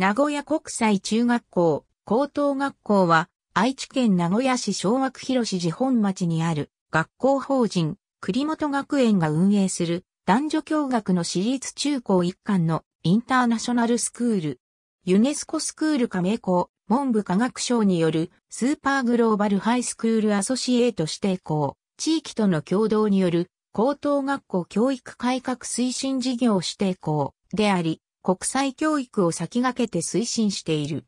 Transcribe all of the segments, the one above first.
名古屋国際中学校、高等学校は、愛知県名古屋市小学広市寺本町にある学校法人、栗本学園が運営する男女共学の私立中高一貫のインターナショナルスクール。ユネスコスクール加盟校、文部科学省によるスーパーグローバルハイスクールアソシエート指定校、地域との共同による高等学校教育改革推進事業指定校であり、国際教育を先駆けて推進している。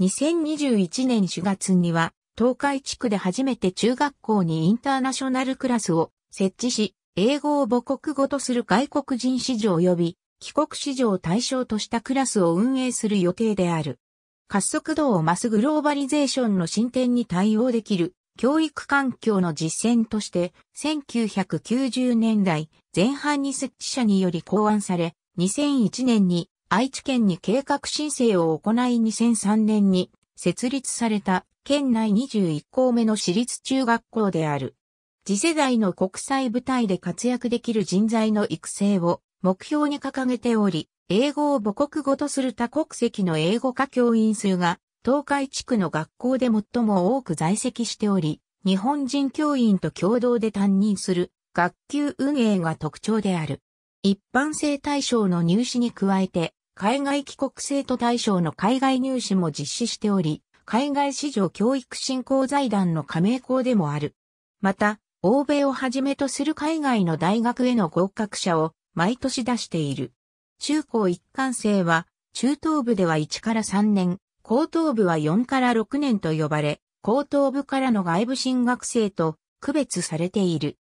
2021年4月には、東海地区で初めて中学校にインターナショナルクラスを設置し、英語を母国語とする外国人市場及び帰国市場を対象としたクラスを運営する予定である。加速度を増すグローバリゼーションの進展に対応できる教育環境の実践として1990年代前半に設置者により考案され2001年に愛知県に計画申請を行い2003年に設立された県内21校目の私立中学校である。次世代の国際舞台で活躍できる人材の育成を目標に掲げており、英語を母国語とする多国籍の英語科教員数が東海地区の学校で最も多く在籍しており、日本人教員と共同で担任する学級運営が特徴である。一般性対象の入試に加えて、海外帰国生徒対象の海外入試も実施しており、海外市場教育振興財団の加盟校でもある。また、欧米をはじめとする海外の大学への合格者を毎年出している。中高一貫生は、中等部では1から3年、高等部は4から6年と呼ばれ、高等部からの外部進学生と区別されている。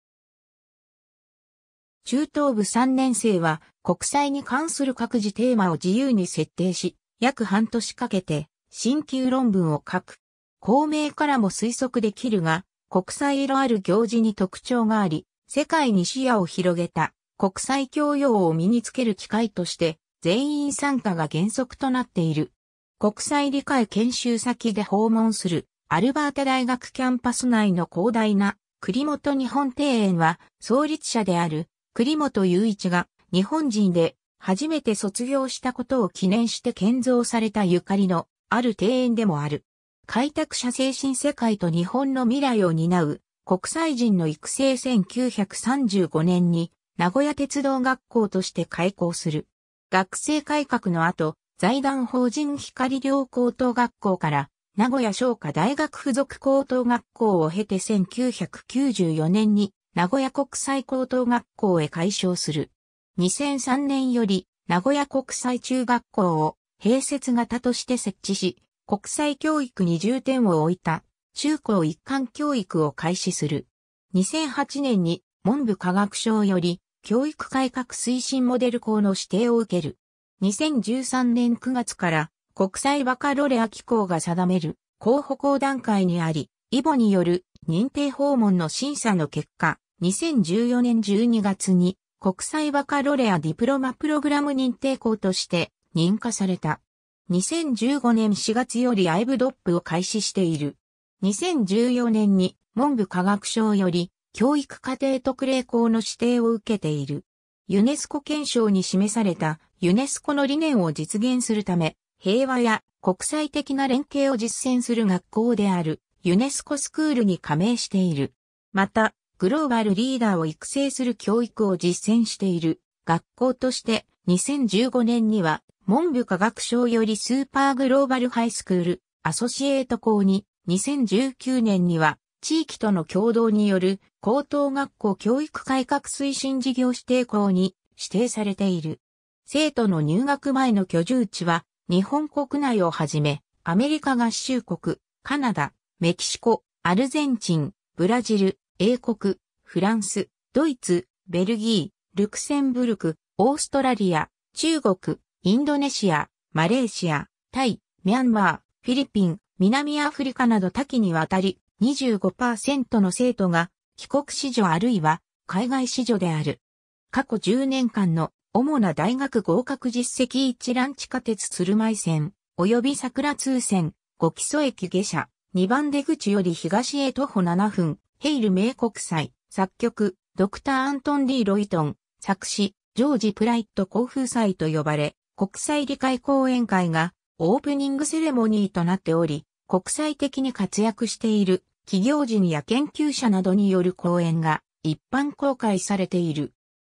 中等部3年生は国際に関する各自テーマを自由に設定し、約半年かけて、新旧論文を書く。公明からも推測できるが、国際色ある行事に特徴があり、世界に視野を広げた国際教養を身につける機会として、全員参加が原則となっている。国際理解研修先で訪問するアルバータ大学キャンパス内の広大な栗本日本庭園は創立者である栗本雄一が日本人で初めて卒業したことを記念して建造されたゆかりのある庭園でもある。開拓者精神世界と日本の未来を担う国際人の育成1935年に名古屋鉄道学校として開校する。学生改革の後、財団法人光良高等学校から名古屋商科大学附属高等学校を経て1994年に名古屋国際高等学校へ改称する。2003年より名古屋国際中学校を併設型として設置し、国際教育に重点を置いた中高一貫教育を開始する。2008年に文部科学省より教育改革推進モデル校の指定を受ける。2013年9月から国際バカロレア機構が定める候補校段階にあり、イボによる認定訪問の審査の結果、2014年12月に国際バカロレアディプロマプログラム認定校として認可された。2015年4月よりアイブドップを開始している。2014年に文部科学省より教育課程特例校の指定を受けている。ユネスコ憲章に示されたユネスコの理念を実現するため、平和や国際的な連携を実践する学校であるユネスコスクールに加盟している。また、グローバルリーダーを育成する教育を実践している学校として2015年には文部科学省よりスーパーグローバルハイスクールアソシエート校に2019年には地域との共同による高等学校教育改革推進事業指定校に指定されている。生徒の入学前の居住地は日本国内をはじめアメリカ合衆国、カナダ、メキシコ、アルゼンチン、ブラジル、英国、フランス、ドイツ、ベルギー、ルクセンブルク、オーストラリア、中国、インドネシア、マレーシア、タイ、ミャンマー、フィリピン、南アフリカなど多岐にわたり25%の生徒が帰国子女あるいは海外子女である。過去10年間の主な大学合格実績一覧地下鉄鶴舞線、及び桜通線、五基礎駅下車、2番出口より東へ徒歩7分、ヘイル名国祭、作曲、ドクター・アントン・ディ・ロイトン、作詞、ジョージ・プライット交付祭と呼ばれ、国際理解講演会がオープニングセレモニーとなっており、国際的に活躍している企業人や研究者などによる講演が一般公開されている。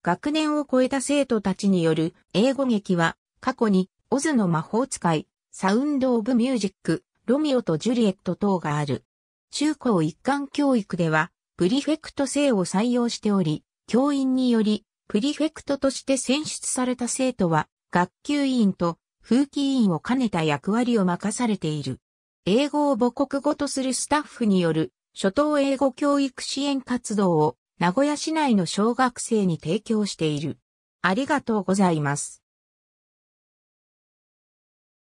学年を超えた生徒たちによる英語劇は過去にオズの魔法使い、サウンド・オブ・ミュージック、ロミオとジュリエット等がある。中高一貫教育では、プリフェクト生を採用しており、教員により、プリフェクトとして選出された生徒は、学級委員と風紀委員を兼ねた役割を任されている。英語を母国語とするスタッフによる初等英語教育支援活動を名古屋市内の小学生に提供している。ありがとうございます。